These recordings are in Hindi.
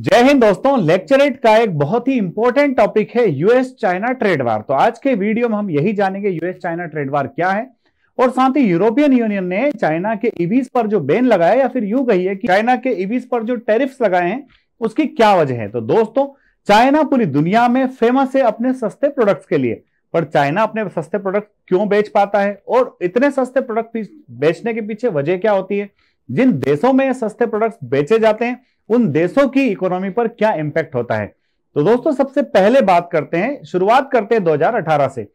जय हिंद दोस्तों एट का एक बहुत ही इंपॉर्टेंट टॉपिक है यूएस चाइना ट्रेड वार तो आज के वीडियो में हम यही जानेंगे यूएस चाइना ट्रेड वार क्या है और साथ ही यूरोपियन यूनियन ने चाइना के ईवीज पर जो बैन लगाया या फिर यू कही है कि चाइना के ईवीज पर जो टेरिफ्स लगाए हैं उसकी क्या वजह है तो दोस्तों चाइना पूरी दुनिया में फेमस है अपने सस्ते प्रोडक्ट्स के लिए पर चाइना अपने सस्ते प्रोडक्ट क्यों बेच पाता है और इतने सस्ते प्रोडक्ट बेचने के पीछे वजह क्या होती है जिन देशों में सस्ते प्रोडक्ट्स बेचे जाते हैं उन देशों की इकोनॉमी पर क्या इंपैक्ट होता है तो दोस्तों सबसे पहले बात करते हैं शुरुआत करते हैं 2018 से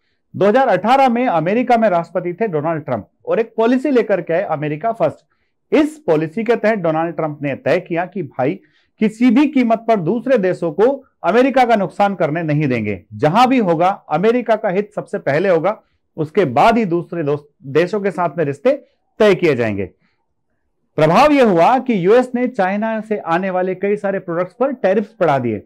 2018 में अमेरिका में राष्ट्रपति थे डोनाल्ड ट्रंप और एक पॉलिसी लेकर के आए अमेरिका फर्स्ट इस पॉलिसी के तहत डोनाल्ड ट्रंप ने तय किया कि भाई किसी भी कीमत पर दूसरे देशों को अमेरिका का नुकसान करने नहीं देंगे जहां भी होगा अमेरिका का हित सबसे पहले होगा उसके बाद ही दूसरे देशों के साथ में रिश्ते तय किए जाएंगे प्रभाव यह हुआ कि यूएस ने चाइना से आने वाले कई सारे प्रोडक्ट्स पर टैरिफ्स बढ़ा दिए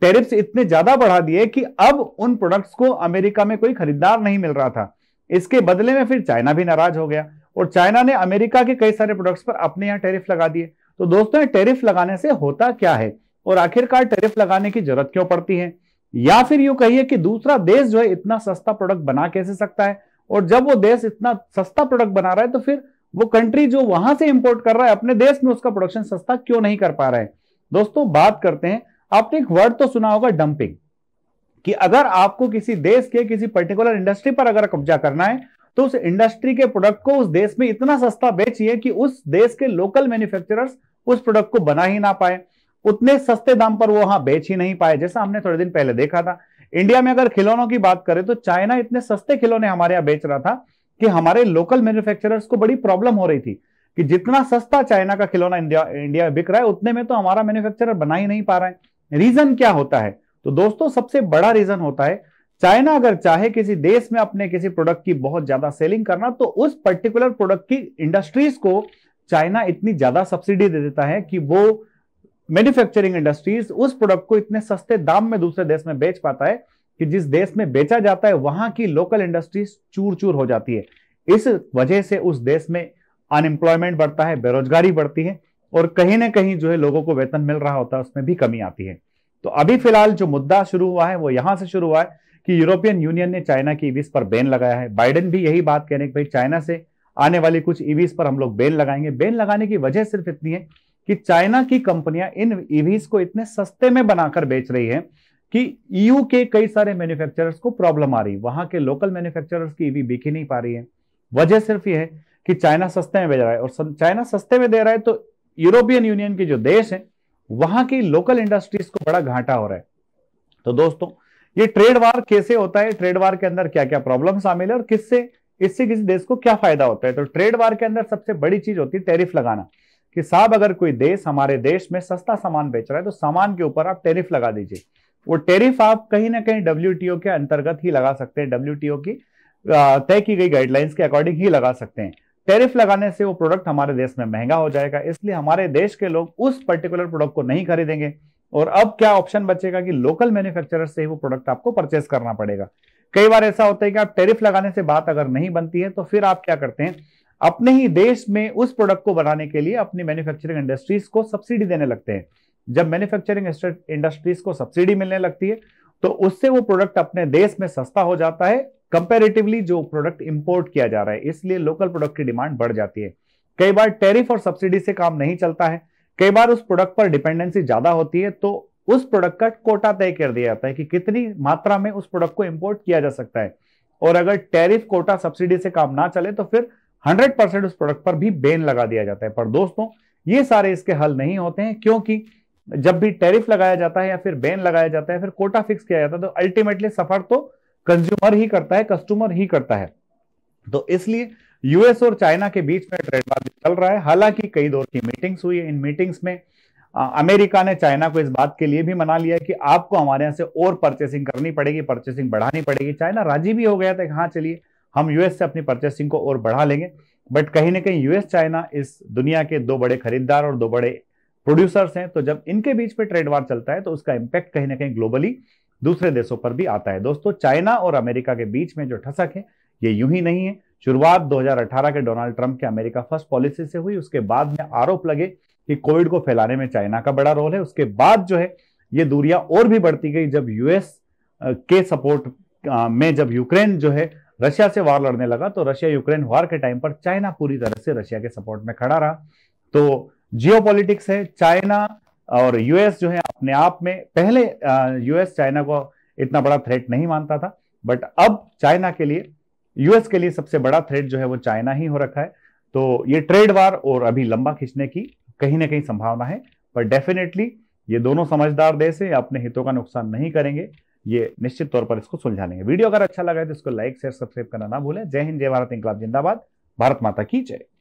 टैरिफ्स इतने ज्यादा बढ़ा दिए कि अब उन प्रोडक्ट्स को अमेरिका में कोई खरीदार नहीं मिल रहा था इसके बदले में फिर चाइना भी नाराज हो गया और चाइना ने अमेरिका के कई सारे प्रोडक्ट्स पर अपने यहाँ टैरिफ लगा दिए तो दोस्तों टैरिफ लगाने से होता क्या है और आखिरकार टैरिफ लगाने की जरूरत क्यों पड़ती है या फिर यूं कहिए कि दूसरा देश जो है इतना सस्ता प्रोडक्ट बना कैसे सकता है और जब वो देश इतना सस्ता प्रोडक्ट बना रहा है तो फिर वो कंट्री जो वहां से इंपोर्ट कर रहा है अपने देश में उसका प्रोडक्शन सस्ता क्यों नहीं कर पा रहा है दोस्तों बात करते हैं आपने एक वर्ड तो सुना होगा डंपिंग कि अगर आपको किसी देश के किसी पर्टिकुलर इंडस्ट्री पर अगर कब्जा करना है तो उस इंडस्ट्री के प्रोडक्ट को उस देश में इतना सस्ता बेचिए कि उस देश के लोकल मैन्युफैक्चरर्स उस प्रोडक्ट को बना ही ना पाए उतने सस्ते दाम पर वो वहां बेच ही नहीं पाए जैसा हमने थोड़े दिन पहले देखा था इंडिया में अगर खिलौनों की बात करें तो चाइना इतने सस्ते खिलौने हमारे यहाँ बेच रहा था कि हमारे लोकल मैन्युफैक्चरर्स को बड़ी प्रॉब्लम हो रही थी कि जितना सस्ता चाइना का खिलौना इंडिया इंडिया में बिक रहा है उतने में तो हमारा मैन्युफैक्चरर बना ही नहीं पा रहा है रीजन क्या होता है तो दोस्तों सबसे बड़ा रीजन होता है चाइना अगर चाहे किसी देश में अपने किसी प्रोडक्ट की बहुत ज्यादा सेलिंग करना तो उस पर्टिकुलर प्रोडक्ट की इंडस्ट्रीज को चाइना इतनी ज्यादा सब्सिडी दे देता है कि वो मैन्युफैक्चरिंग इंडस्ट्रीज उस प्रोडक्ट को इतने सस्ते दाम में दूसरे देश में बेच पाता है कि जिस देश में बेचा जाता है वहां की लोकल इंडस्ट्रीज चूर चूर हो जाती है इस वजह से उस देश में अनएम्प्लॉयमेंट बढ़ता है बेरोजगारी बढ़ती है और कहीं ना कहीं जो है लोगों को वेतन मिल रहा होता है उसमें भी कमी आती है तो अभी फिलहाल जो मुद्दा शुरू हुआ है वो यहां से शुरू हुआ है कि यूरोपियन यूनियन ने चाइना की ईवीस e पर बैन लगाया है बाइडेन भी यही बात कह रहे हैं कि भाई चाइना से आने वाली कुछ ईवीस e पर हम लोग बैन लगाएंगे बैन लगाने की वजह सिर्फ इतनी है कि चाइना की कंपनियां इन ईवीस e को इतने सस्ते में बनाकर बेच रही है कि ईयू e के कई सारे मैन्युफैक्चरर्स को प्रॉब्लम आ रही है वहां के लोकल मैन्युफैक्चरर्स की ईवी बिक ही नहीं पा रही है वजह सिर्फ यह है कि चाइना सस्ते में भेज रहा है और चाइना सस्ते में दे रहा है तो यूरोपियन यूनियन के जो देश है वहां की लोकल इंडस्ट्रीज को बड़ा घाटा हो रहा है तो दोस्तों ये ट्रेड वार कैसे होता है ट्रेड वार के अंदर क्या क्या प्रॉब्लम शामिल है और किससे इससे किसी देश को क्या फायदा होता है तो ट्रेड वार के अंदर सबसे बड़ी चीज होती है टेरिफ लगाना कि साहब अगर कोई देश हमारे देश में सस्ता सामान बेच रहा है तो सामान के ऊपर आप टेरिफ लगा दीजिए वो टेरिफ आप कहीं ना कहीं डब्ल्यू के अंतर्गत ही लगा सकते हैं डब्ल्यू की तय की गई गाइडलाइंस के अकॉर्डिंग ही लगा सकते हैं टेरिफ लगाने से वो प्रोडक्ट हमारे देश में महंगा हो जाएगा इसलिए हमारे देश के लोग उस पर्टिकुलर प्रोडक्ट को नहीं खरीदेंगे और अब क्या ऑप्शन बचेगा कि लोकल मैन्युफैक्चरर से ही वो प्रोडक्ट आपको परचेस करना पड़ेगा कई बार ऐसा होता है कि आप टेरिफ लगाने से बात अगर नहीं बनती है तो फिर आप क्या करते हैं अपने ही देश में उस प्रोडक्ट को बनाने के लिए अपनी मैन्युफैक्चरिंग इंडस्ट्रीज को सब्सिडी देने लगते हैं जब मैन्युफैक्चरिंग इंडस्ट्रीज को सब्सिडी मिलने लगती है तो उससे वो प्रोडक्ट अपने देश में सस्ता हो जाता है कंपेरेटिवली जो प्रोडक्ट इंपोर्ट किया जा रहा है इसलिए लोकल प्रोडक्ट की डिमांड बढ़ जाती है कई बार टेरिफ और सब्सिडी से काम नहीं चलता है कई बार उस प्रोडक्ट पर डिपेंडेंसी ज्यादा होती है तो उस प्रोडक्ट का कोटा तय कर दिया जाता है कि कितनी मात्रा में उस प्रोडक्ट को इंपोर्ट किया जा सकता है और अगर टैरिफ कोटा सब्सिडी से काम ना चले तो फिर 100 परसेंट उस प्रोडक्ट पर भी बेन लगा दिया जाता है पर दोस्तों ये सारे इसके हल नहीं होते हैं क्योंकि जब भी टैरिफ लगाया जाता है या फिर बैन लगाया जाता है फिर कोटा फिक्स किया जाता है तो अल्टीमेटली सफर तो कंज्यूमर ही करता है कस्टमर ही करता है तो इसलिए यूएस और चाइना के बीच में ट्रेड वार चल रहा है हालांकि कई दौर की मीटिंग्स हुई है इन मीटिंग्स में आ, अमेरिका ने चाइना को इस बात के लिए भी मना लिया कि आपको हमारे यहाँ से और परचेसिंग करनी पड़ेगी परचेसिंग बढ़ानी पड़ेगी चाइना राजी भी हो गया था कि हाँ चलिए हम यूएस से अपनी परचेसिंग को और बढ़ा लेंगे बट कहीं ना कहीं यूएस चाइना इस दुनिया के दो बड़े खरीदार और दो बड़े प्रोड्यूसर्स हैं तो जब इनके बीच में ट्रेड वार चलता है तो उसका इंपैक्ट कहीं ना कहीं ग्लोबली दूसरे देशों पर भी आता है दोस्तों चाइना और अमेरिका के बीच में जो ठसक है ये यूं ही नहीं है शुरुआत 2018 के डोनाल्ड ट्रंप के अमेरिका फर्स्ट पॉलिसी से हुई उसके बाद में आरोप लगे कि कोविड को फैलाने में चाइना का बड़ा रोल है उसके बाद जो है ये दूरियां और भी बढ़ती गई जब यूएस के सपोर्ट में जब यूक्रेन जो है रशिया से वार लड़ने लगा तो रशिया यूक्रेन वार के टाइम पर चाइना पूरी तरह से रशिया के सपोर्ट में खड़ा रहा तो जियोपॉलिटिक्स है चाइना और यूएस जो है अपने आप में पहले यूएस चाइना को इतना बड़ा थ्रेट नहीं मानता था बट अब चाइना के लिए यूएस के लिए सबसे बड़ा थ्रेट जो है वो चाइना ही हो रखा है तो ये ट्रेड वार और अभी लंबा खींचने की कहीं ना कहीं संभावना है पर डेफिनेटली ये दोनों समझदार देश है अपने हितों का नुकसान नहीं करेंगे ये निश्चित तौर पर इसको सुलझा लेंगे वीडियो अगर अच्छा लगा है तो इसको लाइक शेयर सब्सक्राइब करना ना भूलें जय हिंद जय भारत इंकलाब जिंदाबाद भारत माता की जय